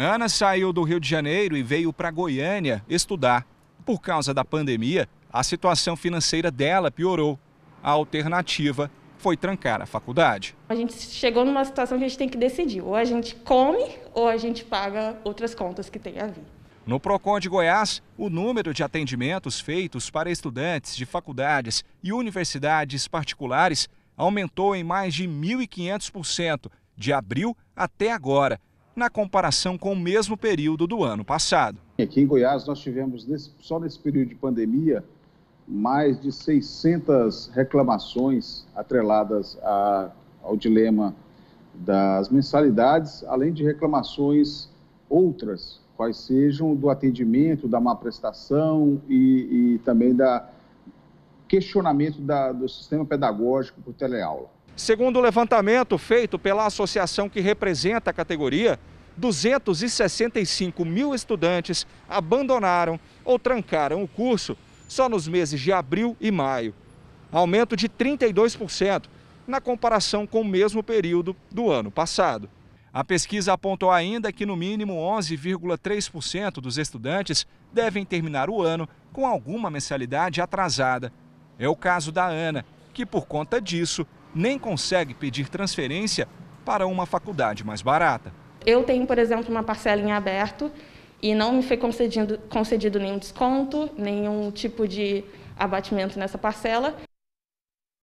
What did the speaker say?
Ana saiu do Rio de Janeiro e veio para Goiânia estudar. Por causa da pandemia, a situação financeira dela piorou. A alternativa foi trancar a faculdade. A gente chegou numa situação que a gente tem que decidir: ou a gente come ou a gente paga outras contas que tem a vir. No PROCON de Goiás, o número de atendimentos feitos para estudantes de faculdades e universidades particulares aumentou em mais de 1.500% de abril até agora, na comparação com o mesmo período do ano passado. Aqui em Goiás, nós tivemos, nesse, só nesse período de pandemia, mais de 600 reclamações atreladas a, ao dilema das mensalidades, além de reclamações outras, quais sejam do atendimento, da má prestação e, e também da questionamento da, do sistema pedagógico por teleaula. Segundo o levantamento feito pela associação que representa a categoria, 265 mil estudantes abandonaram ou trancaram o curso só nos meses de abril e maio. Aumento de 32% na comparação com o mesmo período do ano passado. A pesquisa apontou ainda que, no mínimo, 11,3% dos estudantes devem terminar o ano com alguma mensalidade atrasada. É o caso da Ana, que, por conta disso, nem consegue pedir transferência para uma faculdade mais barata. Eu tenho, por exemplo, uma parcela em aberto e não me foi concedido, concedido nenhum desconto, nenhum tipo de abatimento nessa parcela.